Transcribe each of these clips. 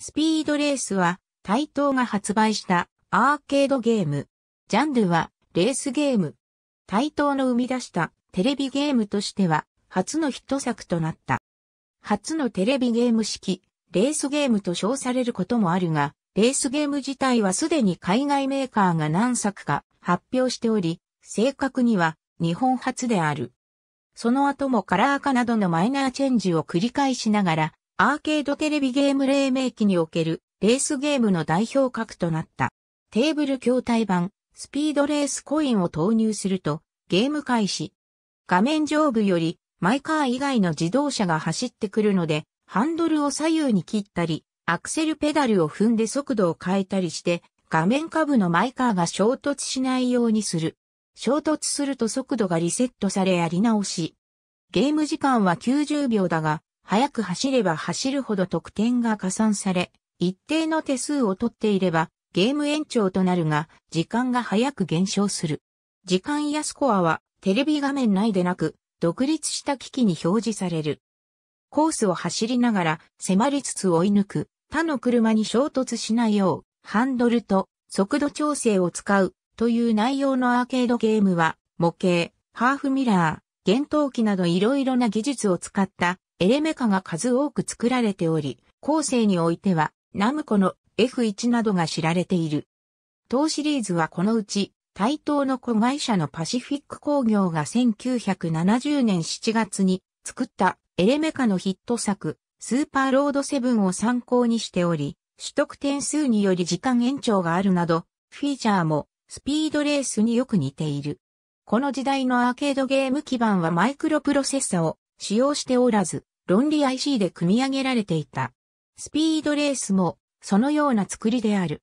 スピードレースは、タイトが発売したアーケードゲーム。ジャンルは、レースゲーム。タイトの生み出したテレビゲームとしては、初のヒット作となった。初のテレビゲーム式、レースゲームと称されることもあるが、レースゲーム自体はすでに海外メーカーが何作か発表しており、正確には日本初である。その後もカラー化などのマイナーチェンジを繰り返しながら、アーケードテレビゲーム黎明期におけるレースゲームの代表格となった。テーブル筐体版、スピードレースコインを投入すると、ゲーム開始。画面上部より、マイカー以外の自動車が走ってくるので、ハンドルを左右に切ったり、アクセルペダルを踏んで速度を変えたりして、画面下部のマイカーが衝突しないようにする。衝突すると速度がリセットされやり直し。ゲーム時間は90秒だが、早く走れば走るほど得点が加算され、一定の手数を取っていれば、ゲーム延長となるが、時間が早く減少する。時間やスコアは、テレビ画面内でなく、独立した機器に表示される。コースを走りながら、迫りつつ追い抜く、他の車に衝突しないよう、ハンドルと速度調整を使う、という内容のアーケードゲームは、模型、ハーフミラー、幻灯機など色々な技術を使ったエレメカが数多く作られており、後世においては、ナムコの F1 などが知られている。当シリーズはこのうち、対等の子会社のパシフィック工業が1970年7月に作ったエレメカのヒット作、スーパーロードセブンを参考にしており、取得点数により時間延長があるなど、フィーチャーもスピードレースによく似ている。この時代のアーケードゲーム基盤はマイクロプロセッサを使用しておらず、論理 IC で組み上げられていた。スピードレースも、そのような作りである。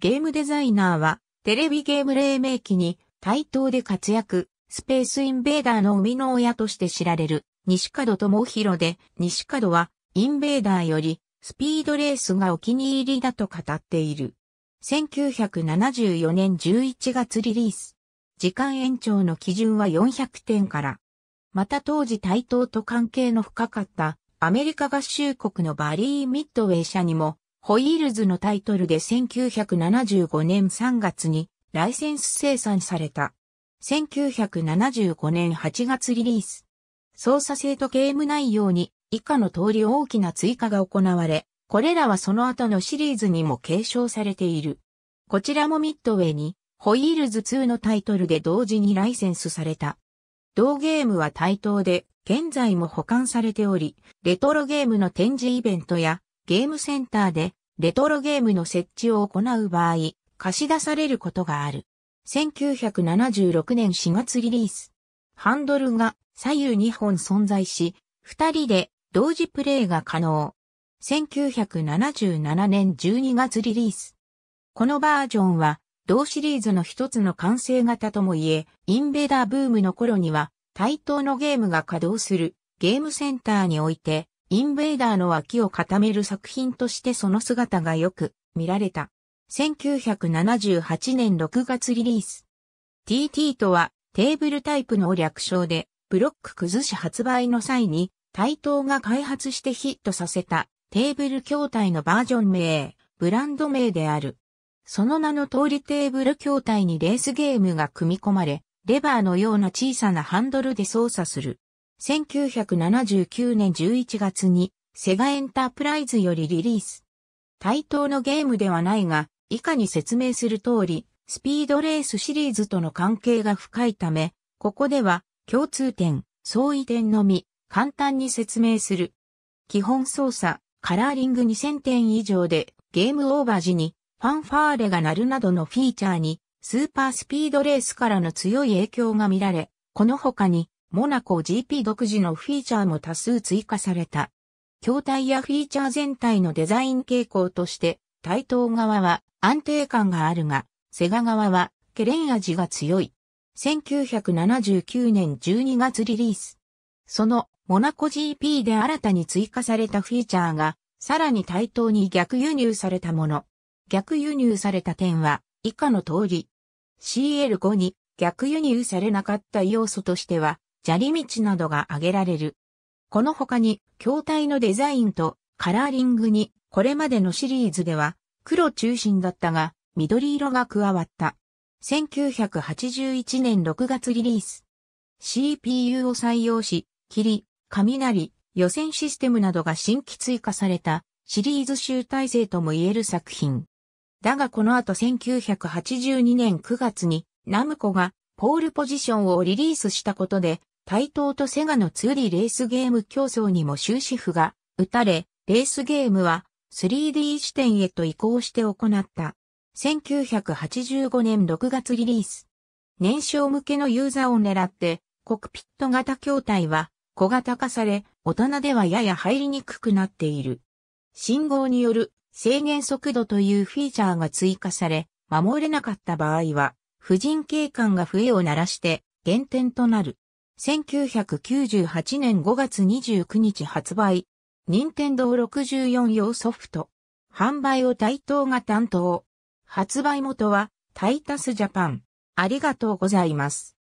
ゲームデザイナーは、テレビゲーム黎明期に、対等で活躍、スペースインベーダーの生みの親として知られる、西角智弘で、西角は、インベーダーより、スピードレースがお気に入りだと語っている。1974年11月リリース。時間延長の基準は400点からまた当時台東と関係の深かったアメリカ合衆国のバリー・ミッドウェイ社にもホイールズのタイトルで1975年3月にライセンス生産された。1975年8月リリース。操作性とゲーム内容に以下の通り大きな追加が行われ、これらはその後のシリーズにも継承されている。こちらもミッドウェイに、ホイールズ2のタイトルで同時にライセンスされた。同ゲームは対等で、現在も保管されており、レトロゲームの展示イベントや、ゲームセンターで、レトロゲームの設置を行う場合、貸し出されることがある。1976年4月リリース。ハンドルが左右2本存在し、2人で同時プレイが可能。1977年12月リリース。このバージョンは同シリーズの一つの完成型ともいえ、インベーダーブームの頃には、対等のゲームが稼働するゲームセンターにおいて、インベーダーの脇を固める作品としてその姿がよく見られた。1978年6月リリース。TT とはテーブルタイプの略称で、ブロック崩し発売の際に、対等が開発してヒットさせたテーブル筐体のバージョン名、ブランド名である。その名の通りテーブル筐体にレースゲームが組み込まれ、レバーのような小さなハンドルで操作する。1979年11月にセガエンタープライズよりリリース。対等のゲームではないが、以下に説明する通り、スピードレースシリーズとの関係が深いため、ここでは共通点、相違点のみ、簡単に説明する。基本操作、カラーリング2000点以上でゲームオーバー時にファンファーレが鳴るなどのフィーチャーに、スーパースピードレースからの強い影響が見られ、この他に、モナコ GP 独自のフィーチャーも多数追加された。筐体やフィーチャー全体のデザイン傾向として、対等側は安定感があるが、セガ側はケレン味が強い。1979年12月リリース。そのモナコ GP で新たに追加されたフィーチャーが、さらに対等に逆輸入されたもの。逆輸入された点は以下の通り。CL5 に逆輸入されなかった要素としては、砂利道などが挙げられる。この他に、筐体のデザインとカラーリングに、これまでのシリーズでは、黒中心だったが、緑色が加わった。1981年6月リリース。CPU を採用し、霧、雷、予選システムなどが新規追加されたシリーズ集大成とも言える作品。だがこの後1982年9月にナムコがポールポジションをリリースしたことで、対等とセガのツーリレースゲーム競争にも終止符が打たれ、レースゲームは 3D 視点へと移行して行った。1985年6月リリース。年少向けのユーザーを狙って、コクピット型筐体は小型化され、大人ではやや入りにくくなっている。信号による制限速度というフィーチャーが追加され、守れなかった場合は、婦人警官が笛を鳴らして減点となる。1998年5月29日発売、任天堂64用ソフト。販売を台東が担当。発売元は、タイタスジャパン。ありがとうございます。